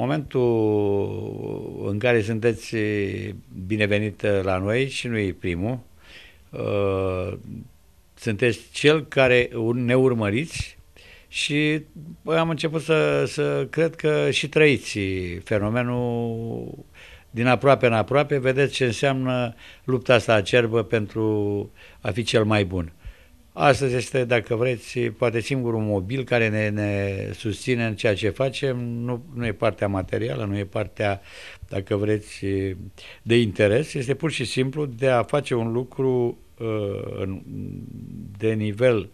Momentul în care sunteți binevenit la noi și nu e primul, uh, sunteți cel care ne urmăriți și am început să, să cred că și trăiți fenomenul din aproape în aproape, vedeți ce înseamnă lupta asta acerbă pentru a fi cel mai bun. Astăzi este, dacă vreți, poate singurul mobil care ne, ne susține în ceea ce facem. Nu, nu e partea materială, nu e partea, dacă vreți, de interes. Este pur și simplu de a face un lucru uh, de nivel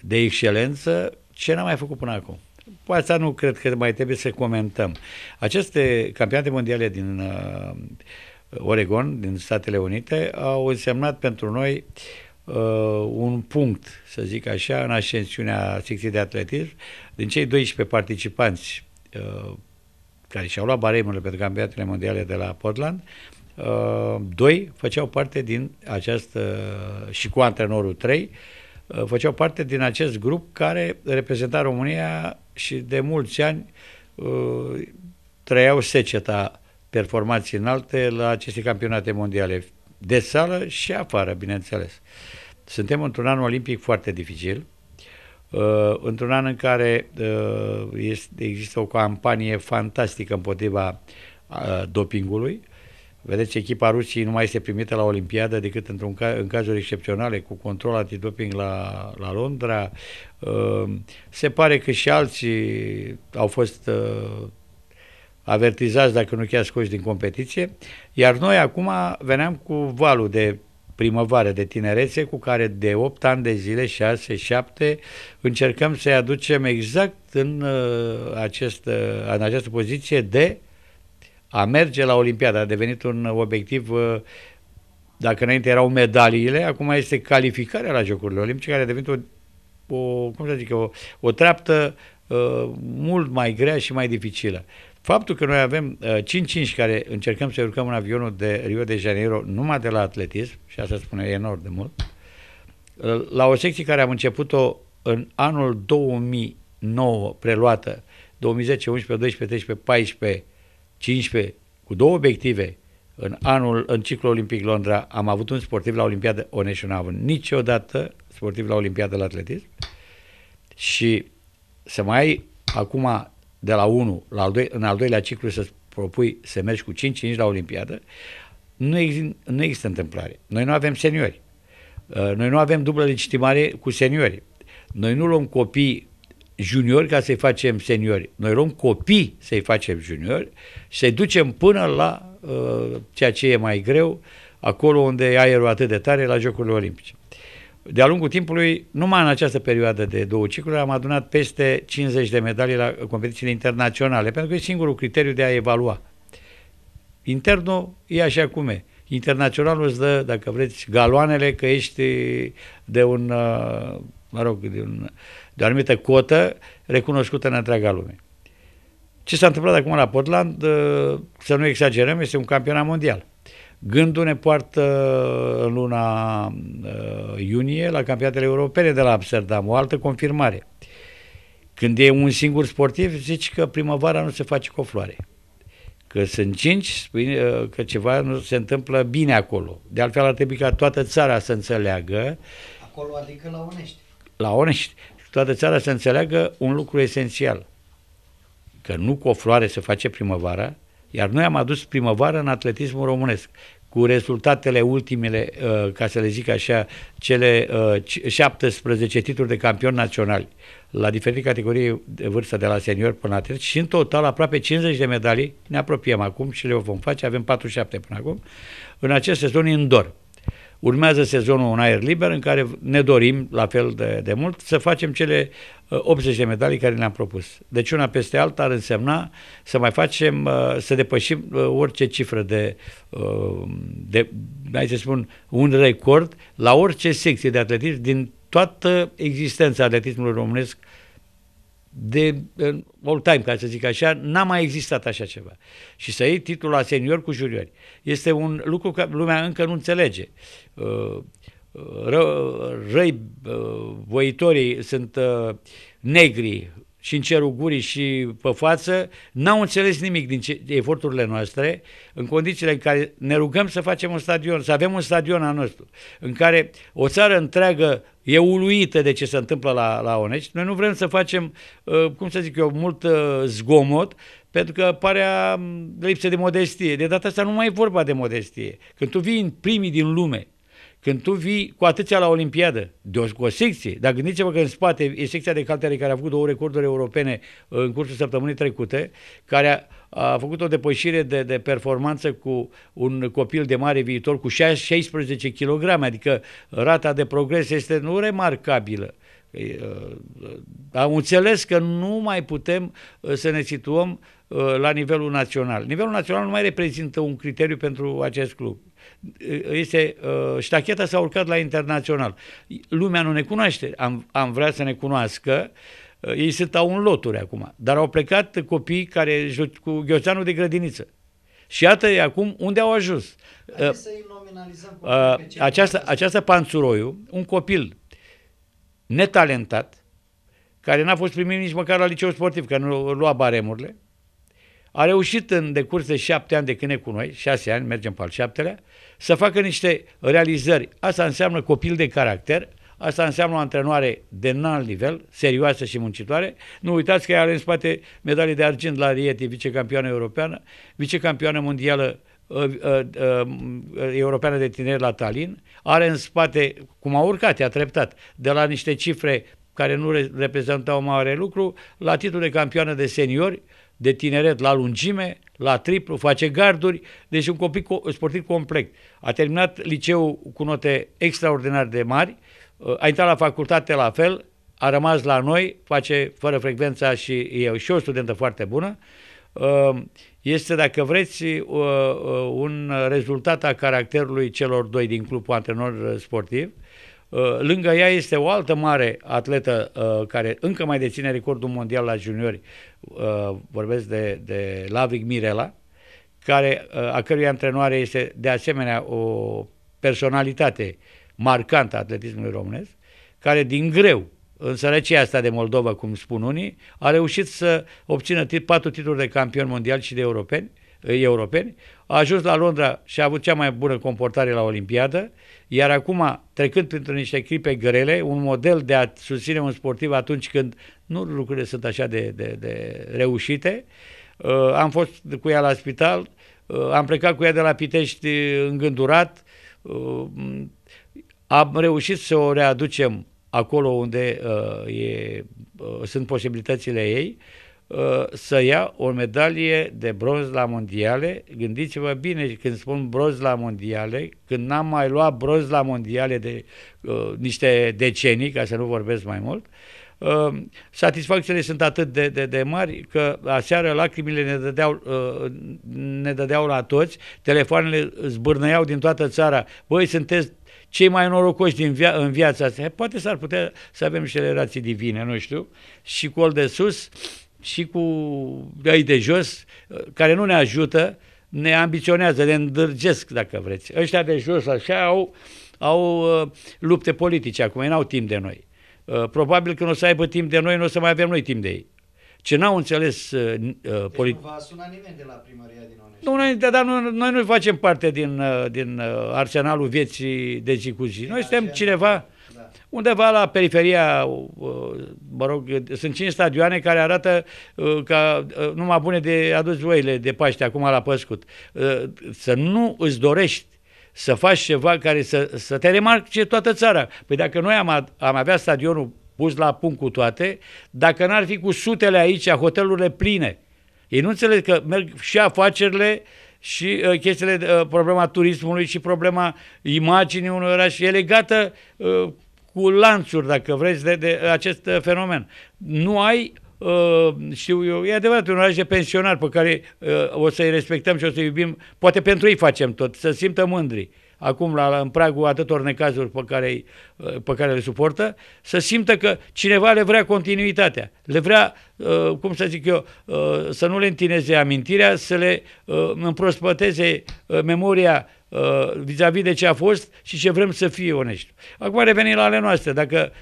de excelență ce n-am mai făcut până acum. Pe asta nu cred că mai trebuie să comentăm. Aceste campionate mondiale din uh, Oregon, din Statele Unite, au însemnat pentru noi uh, uh, un punct, să zic așa, în ascensiunea secției de atletism. Din cei 12 participanți uh, care și-au luat baremurile pentru campionatele mondiale de la Portland, uh, doi făceau parte din această, și cu antrenorul trei, uh, făceau parte din acest grup care reprezenta România și de mulți ani uh, trăiau seceta performanții înalte la aceste campionate mondiale, de sală și afară, bineînțeles. Uh, suntem într-un an olimpic foarte dificil, uh, într-un an în care uh, este, există o campanie fantastică împotriva uh, dopingului. Vedeți, echipa Rusiei nu mai este primită la Olimpiadă decât într-un ca, în cazuri excepționale, cu control antidoping la, la Londra. Se pare că și alții au fost avertizați, dacă nu chiar scoși din competiție. Iar noi acum veneam cu valul de primăvară de tinerețe cu care de 8 ani de zile, 6-7, încercăm să-i aducem exact în, uh, acest, uh, în această poziție de a merge la Olimpiadă. A devenit un obiectiv uh, dacă înainte erau medaliile, acum este calificarea la Jocurile Olimpice, care a devenit o, o cum să zic, o, o treaptă uh, mult mai grea și mai dificilă. Faptul că noi avem uh, 5-5 care încercăm să urcăm în avionul de Rio de Janeiro numai de la atletism, și asta spune enorm de mult, uh, la o secție care am început-o în anul 2009, preluată, 2010, 11, 12, 13, 14, 15, cu două obiective, în anul, în ciclul olimpic Londra, am avut un sportiv la Olimpiadă, o nu avut niciodată sportiv la Olimpiadă la atletism și să mai ai acum de la 1 la al doi, în al doilea ciclu să propui să mergi cu 5-5 la Olimpiadă, nu, exist, nu există întâmplare. Noi nu avem seniori. Uh, noi nu avem dublă legitimare cu seniori. Noi nu luăm copii juniori ca să-i facem seniori. Noi luăm copii să-i facem juniori și să-i ducem până la uh, ceea ce e mai greu, acolo unde e aerul atât de tare, la Jocurile Olimpice. Uh, de-a lungul timpului, numai în această perioadă de două cicluri, am adunat peste 50 de medalii la competițiile internaționale, pentru că e singurul criteriu de a evalua. Internul e așa cum e. Internaționalul îți dă, dacă vreți, galoanele că ești de un, uh, mă rog, de, un, de o anumită cotă recunoscută în întreaga lume. Ce s-a întâmplat acum la Portland, uh, să nu exagerăm, este un campionat mondial. Gândul ne poartă în luna uh, iunie la campionatele europene de la Amsterdam, o altă confirmare. Când e un singur sportiv, zici că primăvara nu se face cu o floare. Că sunt cinci, spui uh, că ceva nu se întâmplă bine acolo. De altfel ar trebui ca toată țara să înțeleagă. Acolo adică la Onești. La Onești. Toată țara să înțeleagă un lucru esențial. Că nu cu o floare se face primăvara, iar noi am adus primăvară în atletismul românesc cu rezultatele ultimele, uh, ca să le zic așa, cele 17 uh, titluri de campion național la diferite categorii de vârstă de la senior până la și în total aproape 50 de medalii, ne apropiem acum și le vom face, avem 47 până acum, în acest sezon indoor. Urmează sezonul în aer liber în care ne dorim, la fel de, de mult, să facem cele 80 uh, de medalii care ne-am propus. Deci una peste alta ar însemna să mai facem, uh, să depășim uh, orice cifră de, de hai să spun, un record la orice secție de atletism din toată existența atletismului românesc uh, de all time, ca să zic așa, n-a mai existat așa ceva. Și să iei titlul la senior cu juniori. Este un lucru că lumea încă nu înțelege. Uh, uh, ră, răi uh, voitorii sunt negri, și în cerul gurii și pe față, n-au înțeles nimic din ce, eforturile noastre, în condițiile în care ne rugăm să facem un stadion, să avem un stadion al nostru, în care o țară întreagă e uluită de ce se întâmplă la, la Onești. Noi nu vrem să facem, uh, cum să zic eu, mult uh, zgomot, pentru că pare um, lipsă de modestie. De data asta nu mai e vorba de modestie. Când tu vii în primii din lume, când tu vii cu atâția la Olimpiadă, de cu o secție, dar gândiți-vă că în spate e secția de caltere care a făcut două recorduri europene uh, în cursul săptămânii trecute, care a, a făcut o depășire de, de performanță cu un copil de mare viitor cu 16 kg, adică rata de progres este nu remarcabilă. Uh, uh, am înțeles că nu mai putem uh, să ne situăm la nivelul național. Nivelul național nu mai reprezintă un criteriu pentru acest club. Este ștacheta s-a urcat la internațional. Lumea nu ne cunoaște, am, am vrea să ne cunoască, ei sunt au în loturi acum, dar au plecat copii care cu Gheoțanul de grădiniță. Și iată acum unde au ajuns. uh, să-i nominalizăm. Uh, această, această panțuroiu, un copil netalentat, care n-a fost primit nici măcar la liceu sportiv, că nu lua baremurile, a reușit în decurs de șapte ani de când e cu noi, șase ani, mergem pe al șaptelea, să facă niște realizări. Asta înseamnă copil de caracter, asta înseamnă o antrenoare de înalt nivel, serioasă și muncitoare. Nu uitați că ea are în spate medalii de argint la Rieti, vicecampioană europeană, vicecampioană mondială Uh, uh, uh, europeană de Tineri la Tallinn, are în spate, cum a urcat, a treptat, de la niște cifre care nu reprezentau mare lucru, la titlul de campioană de seniori, de tineret la lungime, la triplu, face garduri, deci un copil sportiv complet. A terminat liceul cu note extraordinar de mari, a intrat la facultate la fel, a rămas la noi, face fără frecvența și eu și o studentă foarte bună este, dacă vreți, uh, uh, un rezultat a caracterului celor doi din clubul antrenor sportiv. Uh, lângă ea este o altă mare atletă care încă mai deține recordul mondial la juniori, vorbesc de, de Lavic Mirela, care, a cărui antrenoare este de asemenea o personalitate marcantă a atletismului românesc, care din greu în sărăcia asta de Moldova, cum spun unii, a reușit să obțină patru titluri de campion mondial și de europeni, europeni, a ajuns la Londra și a avut cea mai bună comportare la Olimpiadă, iar acum, trecând printre niște clipe grele, un model de a susține un sportiv atunci când nu lucrurile sunt așa de, de, de reușite, uh, am fost cu ea la spital, uh, am plecat cu ea de la Pitești uh, îngândurat, am reușit să o readucem acolo unde uh, e, uh, sunt posibilitățile ei, uh, să ia o medalie de bronz la mondiale. Gândiți-vă bine când spun bronz la mondiale, când n-am mai luat bronz la mondiale de uh, niște decenii, ca să nu vorbesc mai mult, uh, satisfacțiile sunt atât de, de, de mari că aseară lacrimile ne dădeau, uh, ne dădeau la toți, telefoanele zbârnăiau din toată țara. Voi sunteți cei mai norocoși din via- în viața asta. Poate s-ar putea să avem și relații divine, nu știu, și cu ol de sus și cu ei de jos, care nu ne ajută, ne ambiționează, ne îndrăgesc, dacă vreți. Ăștia de jos așa au, au uh, lupte politice acum, ei n-au timp de noi. Uh, probabil că nu o să aibă timp de noi, nu o să mai avem noi timp de ei. Ce n-au înțeles... Uh, uh deci polit... nu va suna nimeni de la primăria din Onești. Nu, dar nu, noi nu facem parte din, uh, din uh, arsenalul vieții de zi cu zi. Din noi suntem cineva da. undeva la periferia, mă rog, sunt cinci stadioane care arată ca numai bune de adus voile de Paște acum la păscut. Să nu îți dorești să faci ceva care să, să te remarce toată țara. Păi dacă noi am, am avea stadionul pus la punct cu toate, dacă n-ar fi cu sutele aici, hotelurile pline. Ei nu înțeleg că merg și afacerile și uh, chestiile, uh, problema turismului și problema imaginii unui oraș e legată uh, cu lanțuri, dacă vreți, de, de acest uh, fenomen. Nu ai Uh, știu eu, e adevărat, un oraș de pensionar pe care uh, o să-i respectăm și o să-i iubim, poate pentru ei facem tot, să simtă mândri. Uh, acum la, în pragul atâtor necazuri pe care, uh, pe care le suportă, să simtă că cineva le vrea continuitatea, le vrea, uh, cum să zic eu, uh, să nu le întineze amintirea, să le împrospăteze memoria vis-a-vis -vis de ce a fost și ce vrem să fie onești. Acum revenim la ale noastre. Dacă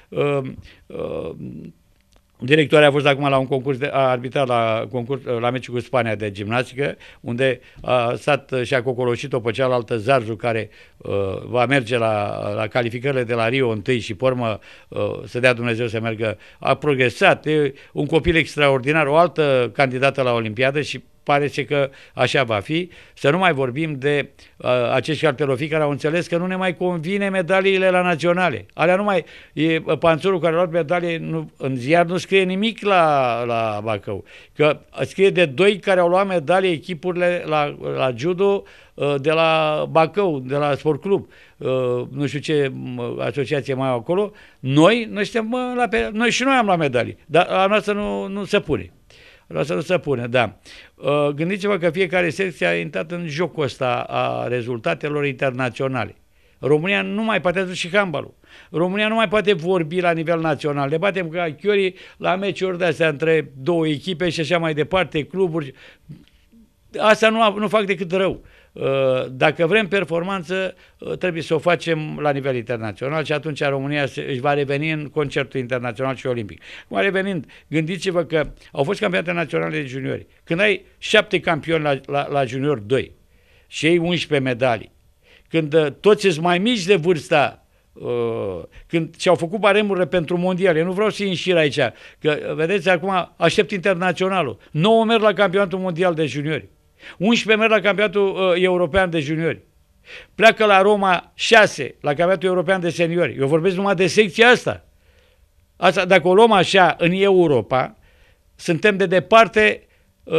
Directoarea a fost acum la un concurs, de, a arbitrat la, concurs, la meciul cu Spania de gimnastică, unde a stat și a cocoloșit-o pe cealaltă Zarzu, care uh, va merge la, la calificările de la Rio întâi și, pormă, uh, să dea Dumnezeu să meargă. A progresat, e un copil extraordinar, o altă candidată la Olimpiadă și pare că așa va fi, să nu mai vorbim de uh, acești cartelofii care au înțeles că nu ne mai convine medaliile la naționale. Alea nu mai, e uh, panțurul care a luat medalie, nu, în ziar nu scrie nimic la, la Bacău, că scrie de doi care au luat medalii echipurile la, la judo uh, de la Bacău, de la Sport Club, uh, nu știu ce asociație mai au acolo, noi, noi, suntem la, noi și noi am luat medalii, dar la noastră nu, nu se pune. Lasă-l să pună, da. Uh, gândiți-vă că fiecare secție a intrat în jocul ăsta a rezultatelor internaționale. România nu mai poate duce și handbalul. România nu mai poate vorbi la nivel național. Ne batem ca chiorii la meciuri de-astea între două echipe și așa mai departe, cluburi. Asta nu, nu fac decât rău. Uh, dacă vrem performanță, uh, trebuie să o facem la nivel internațional și atunci România își va reveni în concertul internațional și olimpic. Acum revenind, gândiți-vă că au fost campionate naționale de juniori. Când ai șapte campioni la, la, la junior 2 și ei 11 medalii, când uh, toți sunt mai mici de vârsta când și-au făcut baremurile pentru mondiale. Nu vreau să-i înșir aici, că, vedeți, acum aștept internaționalul. Nouă merg la campionatul mondial de juniori. 11 merg la campionatul uh, european de juniori. Pleacă la Roma 6, la campionatul european de seniori. Eu vorbesc numai de secția asta. asta dacă o luăm așa în Europa, suntem de departe, uh,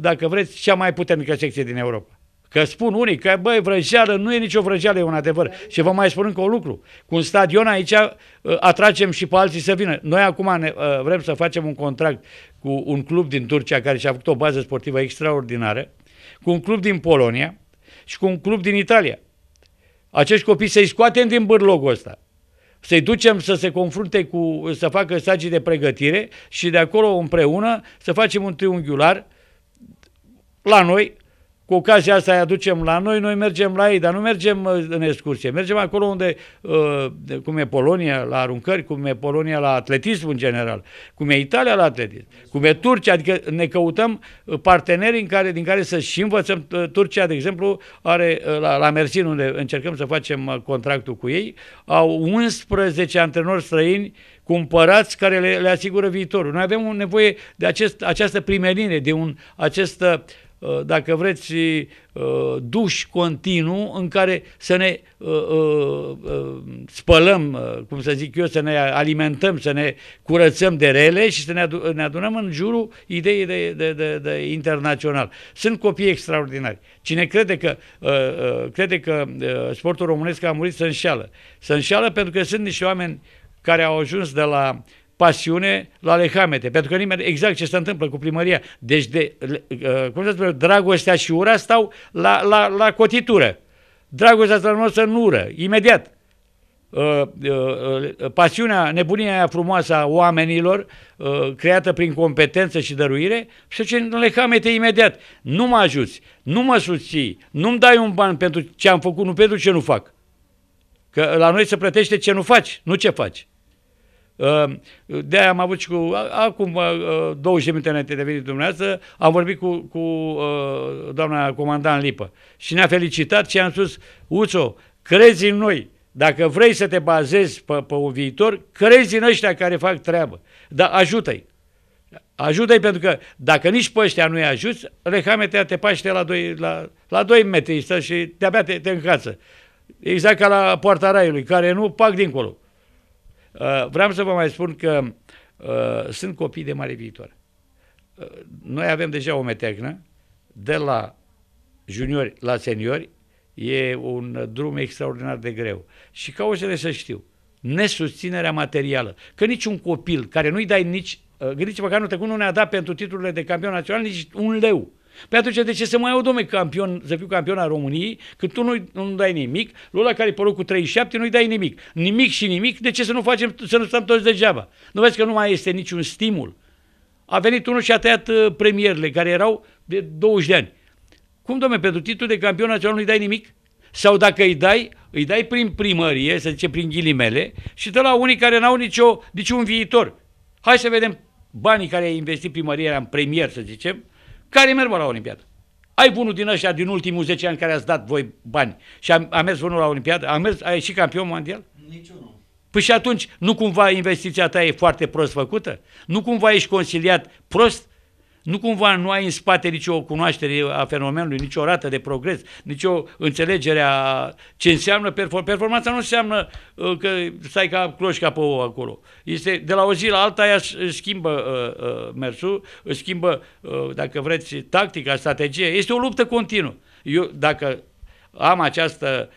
dacă vreți, cea mai puternică secție din Europa. Că spun unii că, băi, vrăjeală, nu e nicio vrăjeală, e un adevăr. Și vă mai spun încă un lucru. Cu un stadion aici uh, atragem și pe alții să vină. Noi acum ne, uh, vrem să facem un contract cu un club din Turcia care și-a făcut o bază sportivă extraordinară, cu un club din Polonia și cu un club din Italia. Acești copii să-i scoatem din bârlogul ăsta să-i ducem să se confrunte cu, să facă stagii de pregătire și de acolo împreună să facem un triunghiular la noi, cu ocazia asta îi aducem la noi, noi mergem la ei, dar nu mergem uh, în excursie. Mergem acolo unde, uh, cum e Polonia la aruncări, cum e Polonia la atletism în general, cum e Italia la atletism, cum e Turcia, adică ne căutăm uh, parteneri în care, din care să și învățăm. Turcia, de exemplu, are la, la Mersin, unde încercăm să facem contractul cu ei, au 11 antrenori străini cumpărați care le, le asigură viitorul. Noi avem nevoie de acest, această primeline, de un, acest uh, Uh, dacă vreți, uh, duș continuu în care să ne uh, spălăm, cum să zic eu, să ne alimentăm, să ne curățăm de rele și să ne adunăm în jurul ideii de, de, de, de internațional. Sunt copii extraordinari. Cine crede că, crede că sportul românesc a murit, să înșeală. Să înșeală pentru că sunt niște oameni care au ajuns de la uh, pasiune la lehamete, pentru că nimeni, exact ce se întâmplă cu primăria, deci de, uh, cum să spun, dragostea și ura stau la, la, la cotitură. Dragostea noastră în ură, imediat. Uh, uh, uh, pasiunea, nebunia aia frumoasă a oamenilor, uh, creată prin competență și dăruire, și ce în lehamete imediat. Nu mă ajuți, nu mă susții, nu-mi dai un ban pentru ce am făcut, nu pentru ce nu fac. Că la noi se plătește ce nu faci, nu ce faci. Ă, De-aia am avut și cu, acum 20 ă, minute înainte de venit dumneavoastră, am vorbit cu, cu ă, doamna comandant Lipă și ne-a felicitat și am spus, Uțo, crezi în noi, dacă vrei să te bazezi pe, pe un viitor, crezi în ăștia care fac treabă, dar ajută-i. Ajută-i pentru că dacă nici pe ăștia nu-i ajuți, rehametea te paște la 2 la, la doi metri și de-abia te, te încață. Exact ca la poarta raiului, care nu pac dincolo. Uh, vreau să vă mai spun că uh, sunt copii de mare viitor. Uh, noi avem deja o metehnă de la juniori la seniori, e un drum extraordinar de greu. Și cauzele să știu, nesusținerea materială, că niciun copil care nu-i dai nici, gândiți-vă că anul trecut nu ne-a dat pentru titlurile de campion național nici un leu. Pe păi atunci, de ce să mai iau, domne, campion, să fiu campion al României, când tu nu-i, nu dai nimic, lui care e cu 37 nu-i dai nimic. Nimic și nimic, de ce să nu facem, să nu stăm toți degeaba? Nu vezi că nu mai este niciun stimul. A venit unul și a tăiat uh, premierele, care erau de 20 de ani. Cum, domne, pentru titlul de campion național nu-i dai nimic? Sau dacă îi dai, îi dai prin primărie, să zice prin ghilimele, și de la unii care n-au nicio, niciun viitor. Hai să vedem banii care a investit primăria în premier, să zicem, care merg la Olimpiadă. Ai unul din ăștia din ultimul 10 ani care ați dat voi bani și a, a mers unul la Olimpiadă? A mers, a ieșit campion mondial? Niciunul. Păi și atunci, nu cumva investiția ta e foarte prost făcută? Nu cumva ești consiliat prost nu cumva nu ai în spate nicio cunoaștere a fenomenului, nicio rată de progres, nicio înțelegere a ce înseamnă perform- performanța. Nu înseamnă uh, că stai ca cloșca pe ouă acolo. Este de la o zi la alta ea schimbă uh, uh, mersul, își schimbă, uh, dacă vreți, tactica, strategia. Este o luptă continuă. Eu, dacă am această,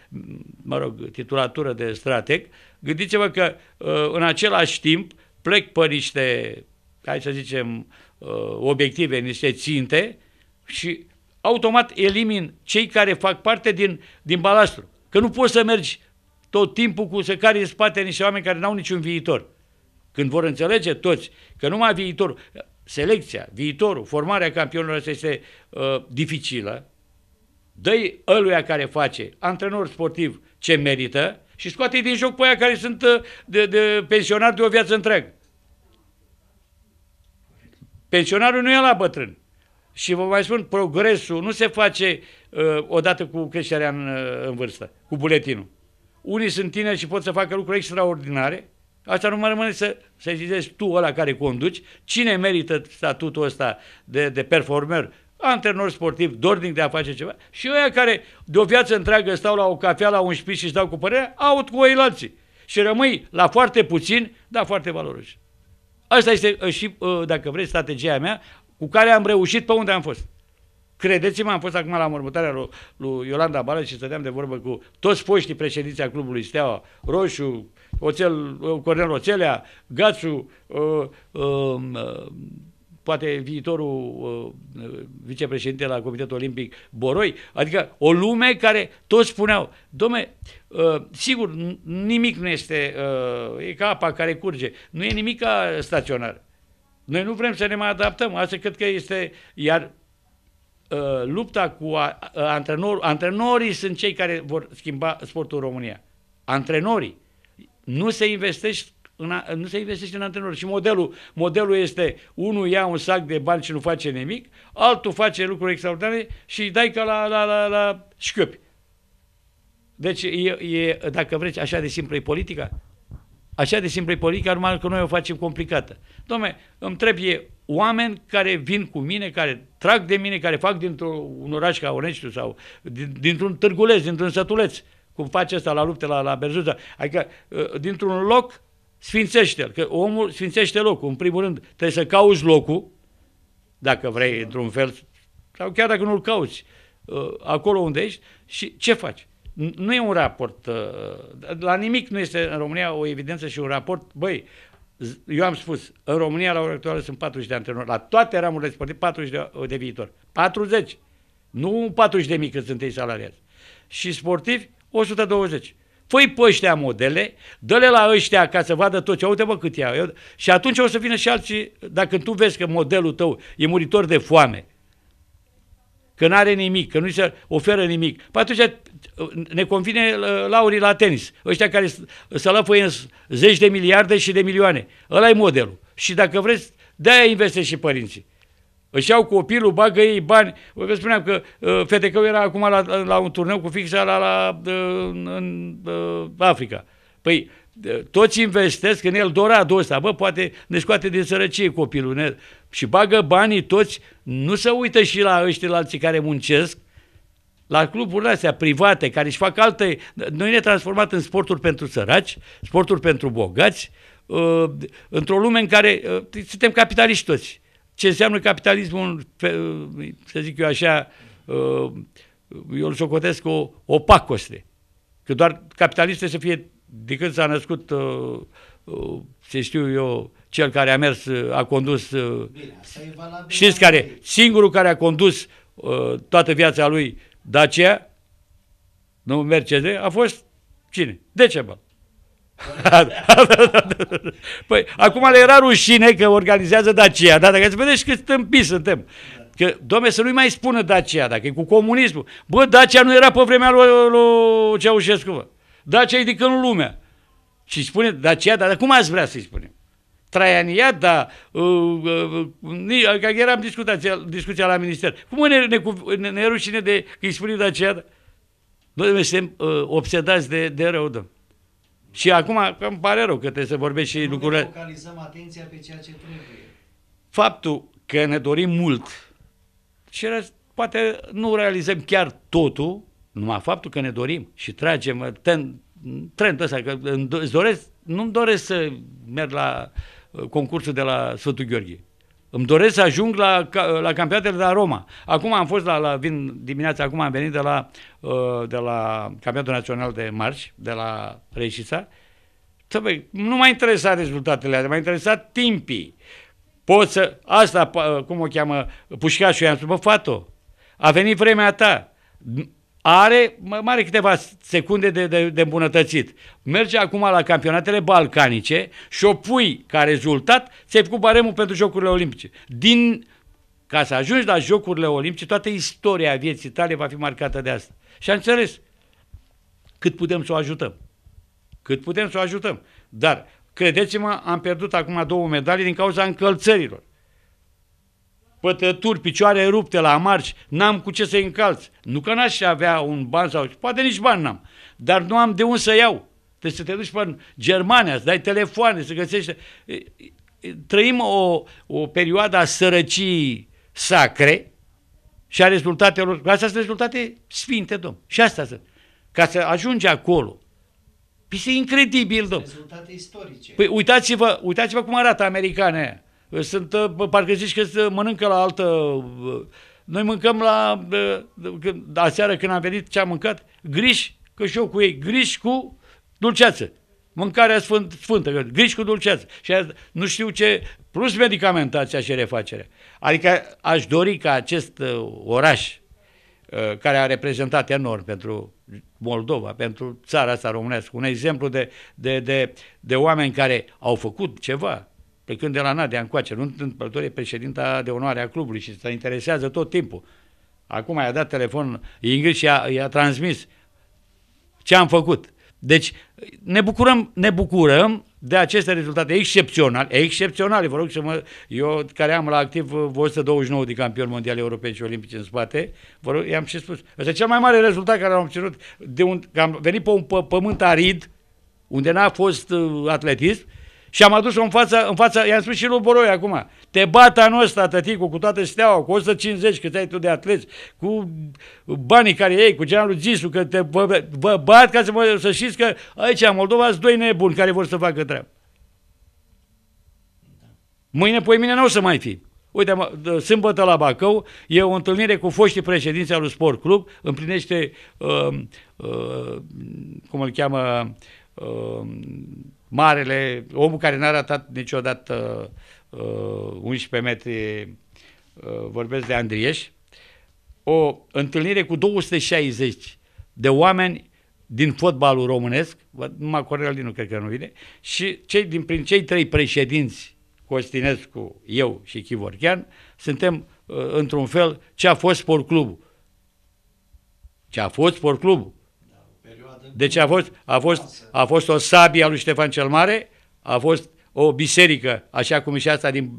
mă rog, titulatură de strateg, gândiți-vă că uh, în același timp plec pe niște, hai să zicem, uh, Uh, obiective, niște ținte și automat elimin cei care fac parte din, din balastru. Că nu poți să mergi tot timpul cu să în spate niște oameni care n-au niciun viitor. Când vor înțelege toți că numai viitorul, selecția, viitorul, formarea campionilor asta este uh, dificilă, dă-i ăluia care face, antrenor sportiv, ce merită și scoate din joc pe aia care sunt uh, de, de pensionari de o viață întreagă. Pensionarul nu e la bătrân. Și vă mai spun, progresul nu se face uh, odată cu creșterea în, uh, în vârstă, cu buletinul. Unii sunt tineri și pot să facă lucruri extraordinare. Asta nu mai rămâne să, să zicezi tu ăla care conduci. Cine merită statutul ăsta de, de performer? Antrenor sportiv, dornic de a face ceva. Și ăia care de o viață întreagă stau la o cafea, la un șpici și stau cu părerea, aud cu oilalții. Și rămâi la foarte puțin, dar foarte valoroși. Asta este uh, și, uh, dacă vreți, strategia mea cu care am reușit pe unde am fost. Credeți-mă, am fost acum la mormântarea lui, lui Iolanda Bală și stăteam de vorbă cu toți poștii președinții a clubului Steaua, Roșu, Oțel, uh, Cornel Oțelea, Gațu, uh, um, uh, poate viitorul uh, uh, vicepreședinte la Comitetul Olimpic Boroi, adică o lume care toți spuneau, domne, uh, sigur, nimic nu este, uh, e ca apa care curge, nu e nimic ca staționar. Noi nu vrem să ne mai adaptăm, asta cred că este, iar uh, lupta cu a, uh, antrenor, antrenorii sunt cei care vor schimba sportul în România. Antrenorii. Nu se investește în a, nu se investește în antrenor. Și modelul, modelul este, unul ia un sac de bani și nu face nimic, altul face lucruri extraordinare și îi dai ca la, la, la, la șchiopi. Deci, e, e, dacă vreți, așa de simplu e politica? Așa de simplu e politica, numai că noi o facem complicată. Dom'le, îmi trebuie oameni care vin cu mine, care trag de mine, care fac dintr-un oraș ca Oneștiu sau dintr-un târguleț, dintr-un sătuleț, cum face asta la lupte la, la Berzuza, adică ă, dintr-un loc sfințește-l. Că omul sfințește locul. În primul rând, trebuie să cauți locul, dacă vrei, într-un fel, sau chiar dacă nu-l cauți, uh, acolo unde ești, și ce faci? Nu e un raport, uh, la nimic nu este în România o evidență și un raport, băi, eu am spus, în România la ora actuală sunt 40 de antrenori, la toate ramurile sportive 40 de, uh, de viitor. 40, nu 40 de mii cât sunt ei salariați. Și sportivi, 120. Făi pe ăștia modele, dă-le la ăștia ca să vadă toți, uite bă cât ia. Și atunci o să vină și alții, dacă tu vezi că modelul tău e muritor de foame, că nu are nimic, că nu se oferă nimic. Păi atunci ne convine uh, laurii la tenis, ăștia care să lăfăie în zeci de miliarde și de milioane. Ăla e modelul. Și dacă vreți, de-aia investești și părinții. Își iau copilul, bagă ei bani. Vă spuneam că uh, Fetecău era acum la, la, un turneu cu fixa la, la, uh, în uh, Africa. Păi uh, toți investesc în el doradul ăsta, bă, poate ne scoate din sărăcie copilul ne... și bagă banii toți, nu se uită și la ăștia la alții care muncesc, la cluburile astea private, care își fac alte... Noi ne transformat în sporturi pentru săraci, sporturi pentru bogați, uh, într-o lume în care uh, suntem capitaliști toți ce înseamnă capitalismul, să zic eu așa, uh, eu îl socotesc o opacoste. Că doar capitalistul să fie, de când s-a născut, uh, uh, să știu eu, cel care a mers, a condus, Bine, știți care, singurul care a condus toată viața lui Dacia, nu Mercedes, a fost cine? Decebal. păi, acum le era rușine că organizează Dacia, da? Dacă ați vedeți cât tâmpii suntem. Că, domne, să nu-i mai spună Dacia, dacă e cu comunismul. Bă, Dacia nu era pe vremea lui, lui Ceaușescu, bă. Dacia e de când lumea. Și spune Dacia, dar cum ați vrea să-i spunem? Traianiada, uh, uh, uh, că eram discuția, discuția la minister. Cum ne, ne, ne, ne rușine de că îi spune Dacia? Noi suntem uh, obsedați de, de rău, domne. Și acum îmi pare rău că trebuie să vorbesc și nu lucrurile... Nu focalizăm atenția pe ceea ce trebuie. Faptul că ne dorim mult și poate nu realizăm chiar totul, numai faptul că ne dorim și tragem ten, trendul ăsta, că îți doresc, nu-mi doresc să merg la uh, concursul de la Sfântul Gheorghe. Îmi doresc să ajung la, la campionatele de la Roma. Acum am fost la, la vin dimineața, acum am venit de la, uh, de la campionatul național de marci, de la Reșița. nu m-a interesat rezultatele alea, m-a interesat timpii. Pot să, asta, uh, cum o cheamă, pușcașul, i-am spus, bă, fato, a venit vremea ta are, are câteva secunde de, de, de îmbunătățit. Merge acum la campionatele balcanice și o pui ca rezultat, să-i făcut baremul pentru Jocurile Olimpice. Din, ca să ajungi la Jocurile Olimpice, toată istoria vieții tale va fi marcată de asta. Și am înțeles cât putem să o ajutăm. Cât putem să o ajutăm. Dar, credeți-mă, am pierdut acum două medalii din cauza încălțărilor pătături, picioare rupte la marci, n-am cu ce să-i încalț. Nu că n-aș avea un ban sau... Poate nici bani n-am, dar nu am de unde să iau. Trebuie să te duci până Germania, să dai telefoane, să găsești... Trăim o, o perioadă a sărăcii sacre și a rezultatelor... Astea sunt rezultate sfinte, domn. Și asta sunt. Ca să ajungi acolo, Păi este incredibil, domn. Rezultate istorice. Păi uitați-vă, uitați-vă cum arată americane. aia. Eh, sunt, eh, parcă zici că mănâncă la altă... Eh, noi mâncăm la... Aseară când am venit, ce am mâncat? Griș, că și eu cu ei, griș cu dulceață. Mâncarea sfânt, sfântă, griș cu dulceață. Și nu știu ce, plus medicamentația și refacerea. Adică aș dori ca acest oraș, care a reprezentat enorm pentru Moldova, pentru țara asta românească, un exemplu de, de, de, de oameni care au făcut ceva, când de la Nadea încoace, nu Păltor e președinta de onoare a clubului și se interesează tot timpul. Acum i-a dat telefon Ingrid și i-a, i-a transmis ce am făcut. Deci ne bucurăm, ne bucurăm de aceste rezultate excepționale, excepționale, vă rog să mă, eu care am la activ 129 uh, de campioni mondiali europeni și olimpici în spate, vă rog, i-am și spus, ăsta cel mai mare rezultat care am obținut, de un, că am venit pe un pământ arid, unde n-a fost uh, atletism, și am adus-o în fața, în fața i-am spus și lui Boroi acum, te bata anul ăsta, tăticu, cu toată steaua, cu 150 cât ai tu de atleți, cu banii care ei, cu generalul zisu că te, vă, vă bat ca să, mă, să știți că aici, în Moldova, sunt doi nebuni care vor să facă treabă. Mâine, păi mine, nu o să mai fi. Uite, mă, sâmbătă la Bacău e o întâlnire cu foștii președinți al lui Sport Club, împlinește, uh, uh, cum îl cheamă, uh, Um, marele, omul care n-a ratat niciodată uh, 11 metri, uh, vorbesc de Andrieș, o întâlnire cu 260 de oameni din fotbalul românesc, numai Cornelinu cred că nu vine, și cei, din, prin cei trei președinți, Costinescu, eu și Chivorchean, suntem uh, într-un fel ce a fost sport clubul. Ce a fost sport clubul. Deci a fost, a fost, a fost o sabie a lui Ștefan cel Mare, a fost o biserică, așa cum e și asta din,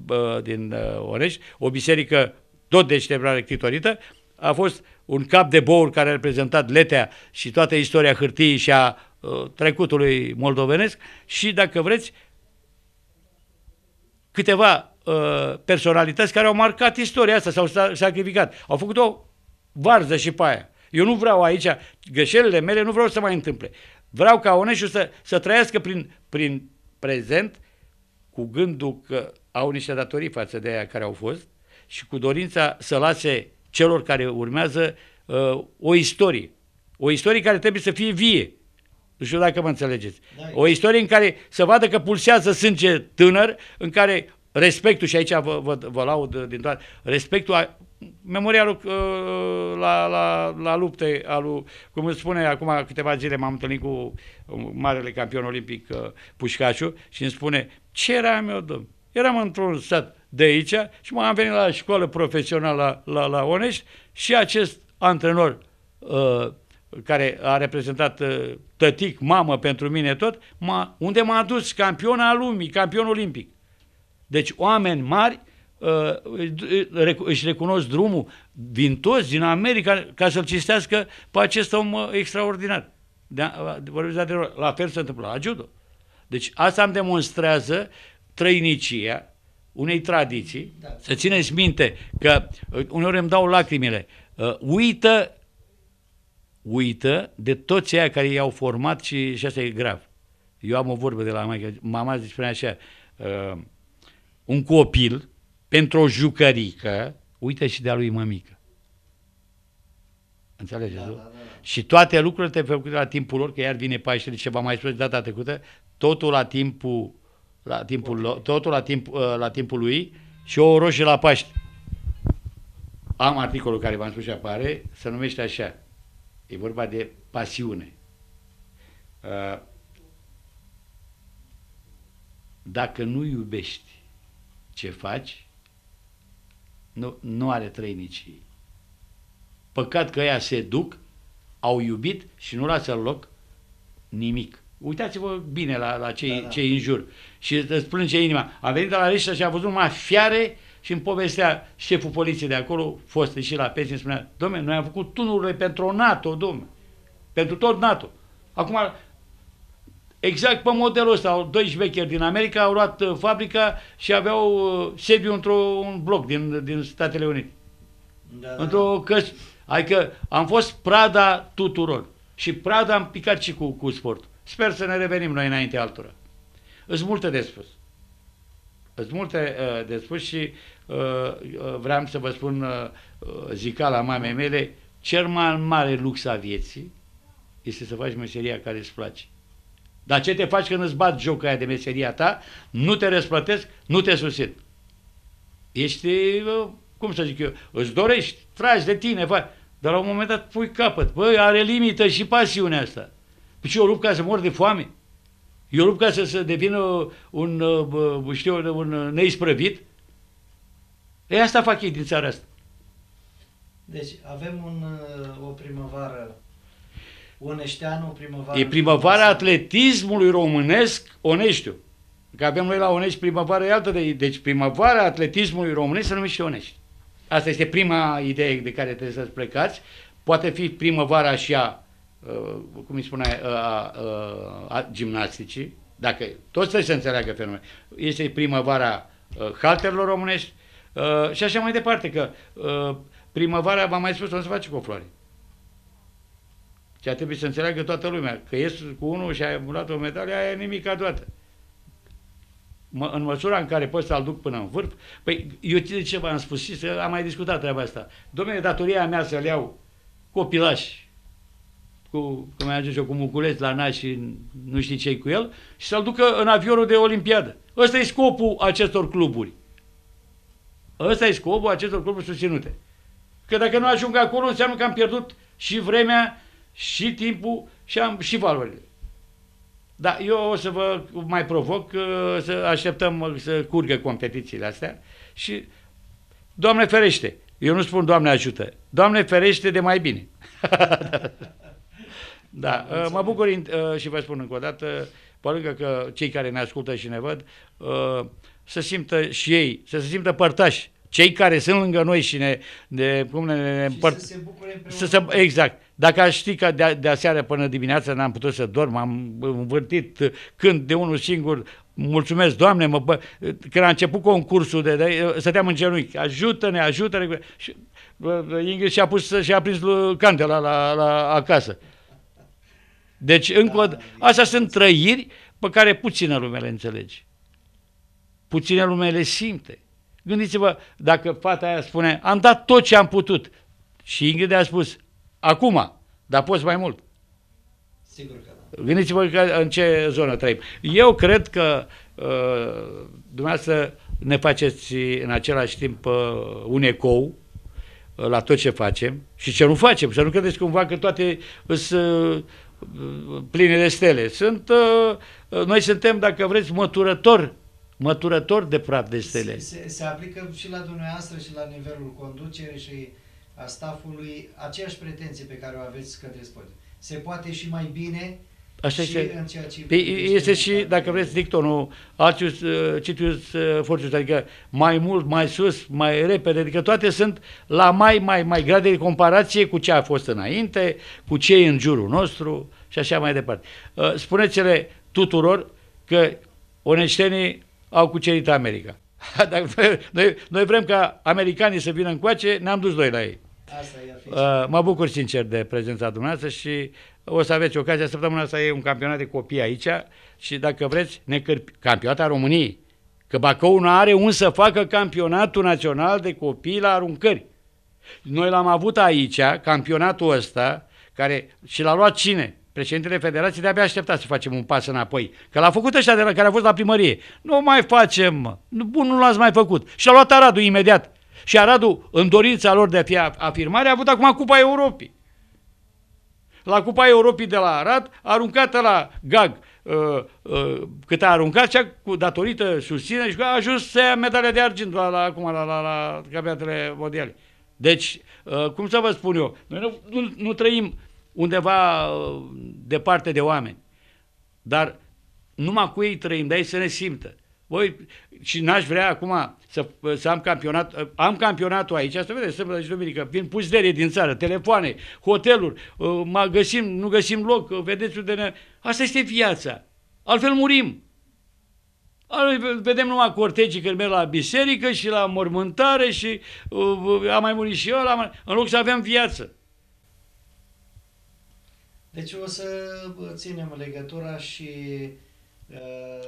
din uh, Oreș, o biserică tot de ștefan ctitorită, a fost un cap de bouri care a reprezentat letea și toată istoria hârtiei și a uh, trecutului moldovenesc și, dacă vreți, câteva uh, personalități care au marcat istoria asta, s-au sacrificat. Au făcut o varză și pe aia. Eu nu vreau aici, greșelile mele nu vreau să mai întâmple. Vreau ca Oneșu să, să trăiască prin, prin prezent cu gândul că au niște datorii față de aia care au fost și cu dorința să lase celor care urmează uh, o istorie. O istorie care trebuie să fie vie. Nu știu dacă mă înțelegeți. Da. O istorie în care să vadă că pulsează sânge tânăr, în care respectul, și aici vă, vă, vă laud din toate, respectul a, memorialul uh, la, la, la lupte, alu, cum îți spune acum câteva zile m-am întâlnit cu uh, marele campion olimpic uh, Pușcașu și îmi spune, ce eram eu, domn? Eram într-un sat de aici și m-am venit la școală profesională la, la, la Onești și acest antrenor uh, care a reprezentat uh, tătic, mamă pentru mine tot, m unde m-a dus campion al lumii, campion olimpic. Deci oameni mari Uh, își recunosc drumul, vin toți din America ca să-l cistească pe acest om uh, extraordinar. De, uh, vorbesc de adevărat, la fel se întâmplă la judo. Deci asta îmi demonstrează trăinicia unei tradiții. Da. Să țineți minte că uneori îmi dau lacrimile. Uh, uită uită de toți cei care i-au format și, și asta e grav. Eu am o vorbă de la mama, mama spunea așa, uh, un copil pentru o jucărică, uite și de-a lui mămică. Înțelegeți? Da, da, da, da. Și toate lucrurile te făcute la timpul lor, că iar vine 14 deci ceva mai spus data trecută, totul la timpul la timpul, okay. totul la, timp, ă, la timpul lui și o roșie la Paște. Am articolul care v-am spus și apare, se numește așa. E vorba de pasiune. Ă, dacă nu iubești ce faci, nu, nu are trăinicii. Păcat că ea se duc, au iubit și nu lasă loc nimic. Uitați-vă bine la, la cei, da, da. cei în jur și îți plânge inima. A venit la Reșița și a văzut numai fiare și îmi povestea șeful poliției de acolo, fost și la pensie, spunea, domnule, noi am făcut tunurile pentru NATO, domnule. pentru tot NATO. Acum Exact pe modelul ăsta, doi șmecheri din America au luat uh, fabrica și aveau uh, sediu într-un bloc din, din Statele Unite. Da, da Într-o da. căs... Adică am fost prada tuturor. Și prada am picat și cu, cu sport. Sper să ne revenim noi înainte altora. Îți multe de spus. Îți multe uh, de spus și uh, uh vreau să vă spun uh, la mamei mele, cel mai mare lux a vieții este să faci meseria care îți place. Dar ce te faci când îți bat joc aia de meseria ta, nu te răsplătesc, nu te susțin. Ești, cum să zic eu, îți dorești, tragi de tine, faci, dar la un moment dat pui capăt. Băi, are limită și pasiunea asta. Păi ce, eu rup ca să mor de foame? Eu rup ca să, să devină un, știu, un neisprăvit? E asta fac ei din țara asta. Deci avem un, o primăvară Oneșteanu, primăvara... E primăvara atletismului românesc Oneștiu. Că avem noi la Onești primăvara, iată de... Deci primăvara atletismului românesc se numește Onești. Asta este prima idee de care trebuie să-ți plecați. Poate fi primăvara și a, uh, cum îi spunea, uh, a, a, uh, a gimnasticii, dacă toți trebuie să înțeleagă fenomenul. Este primăvara uh, halterilor românești uh, și așa mai departe, că uh, primăvara, v-am mai spus, o să face cu o floare ceea trebuie să înțeleagă toată lumea, că ies cu unul și ai murat o medalie, aia e nimic ca toată. Mă, în măsura în care pot să-l duc până în vârf, păi eu ce, ce v-am spus și să am mai discutat treaba asta. Domnule, datoria mea să-l iau copilași, cu, cum ai zis eu, cu muculeț la nas și nu știi ce cu el, și să-l ducă în avionul de olimpiadă. Ăsta e scopul acestor cluburi. Ăsta e scopul acestor cluburi susținute. Că dacă nu ajung acolo, înseamnă că am pierdut și vremea și timpul și, am, și valorile. Dar eu o să vă mai provoc uh, să așteptăm uh, să curgă competițiile astea și, Doamne ferește, eu nu spun Doamne ajută, Doamne ferește de mai bine. da, uh, mă bucur și vă spun încă o dată, pe lângă că cei care ne ascultă și ne văd, să simtă și ei, să se simtă părtași, cei care sunt lângă noi și ne, de, cum ne, ne și să se bucure împreună. Să se, exact dacă aș ști că de, aseară până dimineața n-am putut să dorm, am învârtit când de unul singur, mulțumesc, Doamne, mă, bă, când a început concursul, de, de, stăteam în genunchi, ajută-ne, ajută-ne. Și, Ingrid și-a, pus, și-a prins candela la, la, acasă. Deci, încă o, astea sunt trăiri pe care puțină lume le înțelege. Puțină lume le simte. Gândiți-vă, dacă fata aia spune, am dat tot ce am putut. Și Ingrid a spus, Acum, dar poți mai mult. Sigur că da. Gândiți-vă în ce zonă trăim. Eu cred că uh, dumneavoastră ne faceți în același timp uh, un ecou uh, la tot ce facem și ce nu facem. Să nu credeți cumva că toate sunt uh, pline de stele. Sunt, uh, uh noi suntem, dacă vreți, măturători măturător de praf de stele. Se, se, se aplică și la dumneavoastră și la nivelul conducerii și a stafului aceeași pretenție pe care o aveți către sport. Se poate și mai bine Așa și este, în ceea ce pe, păi, este și, dacă vreți, dictonul uh, Citius, uh, Fortius, adică mai mult, mai sus, mai repede, adică toate sunt la mai, mai, mai grade de comparație cu ce a fost înainte, cu ce e în jurul nostru și așa mai departe. Uh, spuneți-le tuturor că oneștenii au cucerit America. Dacă noi, noi vrem ca americanii să vină încoace, ne-am dus noi la ei. Asta uh, mă bucur sincer de prezența dumneavoastră și o să aveți ocazia săptămâna asta e un campionat de copii aici și dacă vreți, ne cârpi, campionata României. Că Bacău nu are un să facă campionatul național de copii la aruncări. Noi l-am avut aici, campionatul ăsta, care și l-a luat cine? Președintele Federației de-abia aștepta să facem un pas înapoi. Că l-a făcut ăștia de la, care a fost la primărie. Nu mai facem, bun, nu l-ați mai făcut. Și l-a luat Aradul imediat. Și Aradul, în dorința lor de a fi afirmare, a avut acum Cupa Europei. La Cupa Europei de la Arad, aruncată la Gag, uh, uh, cât a aruncat, cea cu datorită susține și a ajuns să ia medalia de argint la, la, acum, la, la, la campionatele mondiale. Deci, uh, cum să vă spun eu, noi nu, nu, nu trăim undeva uh, departe de oameni, dar numai cu ei trăim, de ei să ne simtă. Voi, și n-aș vrea acum să, să am campionat, am campionatul aici, asta vedeți, sâmbătă și duminică, vin puzderie din țară, telefoane, hoteluri, uh, mă găsim, nu găsim loc, uh, vedeți unde ne... Asta este viața, altfel murim. Vedem numai cortegii când merg la biserică și la mormântare și uh, am mai murit și eu, mai... în loc să avem viață. Deci o să uh, ținem legătura și Uh,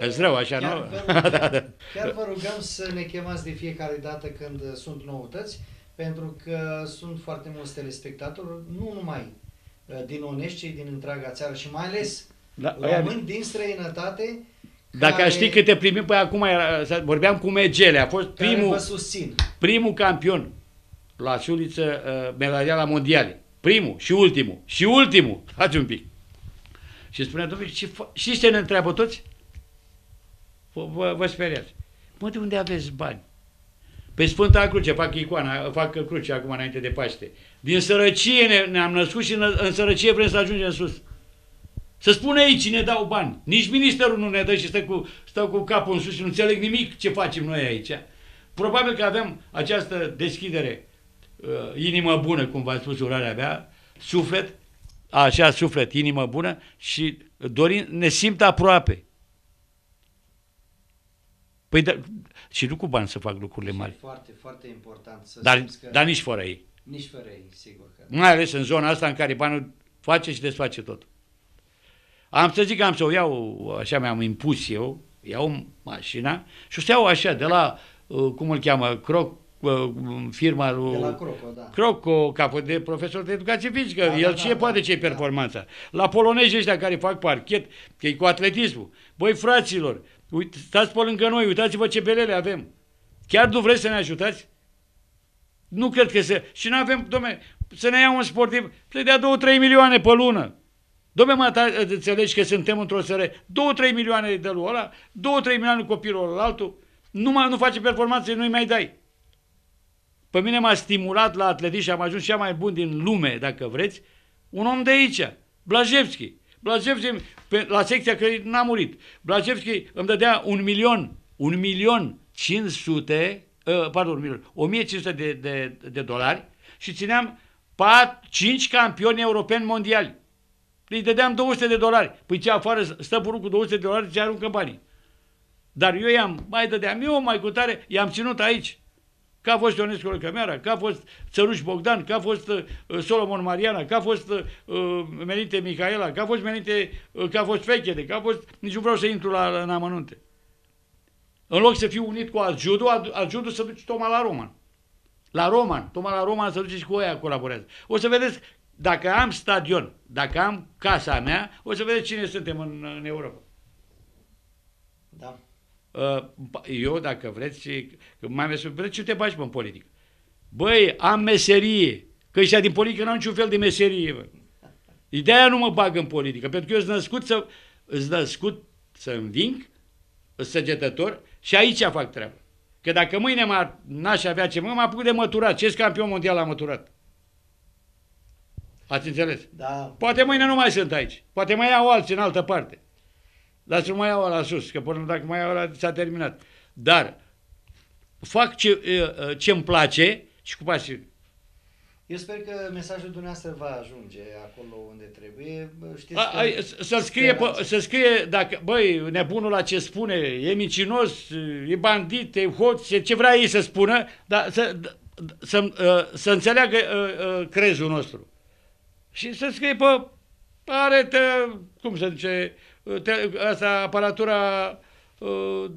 Îți rău, așa, chiar nu? Vă rugăm, da, da, da. Chiar vă rugăm să ne chemați de fiecare dată când sunt noutăți, pentru că sunt foarte mulți telespectatori, nu numai uh, din Onești, ci din întreaga țară și mai ales da, români din străinătate. Dacă care, știi câte primim, păi acum era, vorbeam cu Megele, a fost primul, primul campion la Șuliță, uh, medalia la mondiale. Primul și ultimul. Și ultimul. Hați un pic. Și spune, domnule, și, și ce ne întreabă toți? vă, vă speriați. Mă, de unde aveți bani? Pe Sfânta Cruce, fac icoana, fac cruce acum înainte de Paște. Din sărăcie ne, ne-am născut și în, în sărăcie vrem să ajungem sus. Să spune aici cine dau bani. Nici ministerul nu ne dă și stă cu, stă cu capul în sus și nu înțeleg nimic ce facem noi aici. Probabil că avem această deschidere, uh, inimă bună, cum v-a spus urarea mea, suflet, așa suflet, inimă bună și dorin, ne simt aproape. Păi da, și nu cu bani să fac lucrurile mari. Foarte, foarte important. Să dar, că dar nici fără ei. Nici fără ei, sigur că. Mai ales în zona asta în care banul face și desface tot. Am să zic, că am să o iau, așa mi-am impus eu, iau mașina și o să iau așa, de la, uh, cum îl cheamă, Croc, uh, firma lui de la Croco, da. Croco, de profesor de educație fizică, da, el da, ce da, poate da, ce da. performanța. Da. La polonezi ăștia care fac parchet, că e cu atletismul. Băi, fraților, Uite, stați pe lângă noi, uitați-vă ce belele avem. Chiar nu vreți să ne ajutați? Nu cred că se... Și nu avem, domne, să ne iau un sportiv, să dea 2-3 milioane pe lună. Domne, mă, ta, da, înțelegi că suntem într-o sără, 2-3 milioane de lui ăla, 2-3 milioane copilul ăla altul, nu, mai, nu face performanțe, nu-i mai dai. Pe mine m-a stimulat la atletism și am ajuns cea mai bun din lume, dacă vreți, un om de aici, Blajevski. Blajevski pe, la secția că n-a murit. Blajevski îmi dădea un milion, un milion 500, uh, ă, pardon, un milion, 1500 de, de, de dolari și țineam 4, 5 campioni europeni mondiali. Îi dădeam 200 de dolari. Păi ce afară stă cu 200 de dolari, și aruncă banii. Dar eu i-am, mai dădeam eu mai cu tare, i-am ținut aici. Că a fost Ionescu Lăcămeara, că a fost Țăruș Bogdan, că a fost uh, Solomon Mariana, că a fost uh, Menite Micaela, că a fost Menite, uh, că a fost Fechede, că a fost... Nici nu vreau să intru la, la în amănunte. În loc să fiu unit cu Ajudu, Ajudu să se duce toma la Roman. La Roman, toma la Roman să duce și cu aia colaborează. O să vedeți, dacă am stadion, dacă am casa mea, o să vedeți cine suntem în, în Europa. Ă, eu, dacă vreți, că mai ales vreți, ce te bagi mă, în politică? Băi, am meserie. Că ăștia din politică n-au niciun fel de meserie. Bă. Ideea nu mă bag în politică, pentru că eu sunt născut să, sunt născut să înving, săgetător, și aici fac treabă. Că dacă mâine n-aș avea ce mă, m a apuc de măturat. Ce campion mondial am măturat? Ați înțeles? Da. Poate mâine nu mai sunt aici. Poate mai iau alții în altă parte. Dar să mai iau la sus, că până dacă mai iau la s-a terminat. Dar fac ce, ce îmi place și cu pasiune. Eu sper că mesajul dumneavoastră va ajunge acolo unde trebuie. a, că să, scrie, pă, să scrie, dacă, băi, nebunul la ce spune, e micinos, e bandit, e hoț, e ce vrea ei să spună, dar să, să, să, să înțeleagă crezul nostru. Și să scrie pe, arată, cum se zice, te, asta, aparatura uh,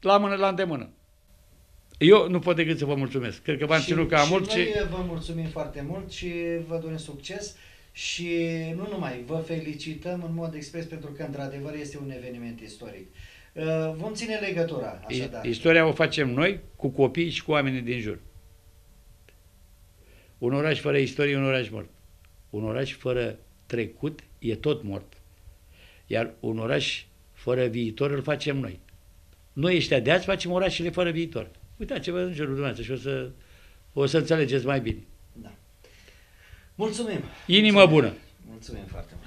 la mână, la îndemână. Eu nu pot decât să vă mulțumesc. Cred că v-am ținut ca mult. Și vă mulțumim foarte mult și vă doresc succes și nu numai, vă felicităm în mod expres pentru că într-adevăr este un eveniment istoric. Uh, vom ține legătura, așadar. Istoria o facem noi, cu copii și cu oamenii din jur. Un oraș fără istorie, un oraș mort. Un oraș fără trecut e tot mort. Iar un oraș fără viitor îl facem noi. Noi ăștia de azi facem orașele fără viitor. Uitați-vă în jurul dumneavoastră și o să, o să înțelegeți mai bine. Da. Mulțumim! Inimă Mulțumim. bună! Mulțumim foarte mult!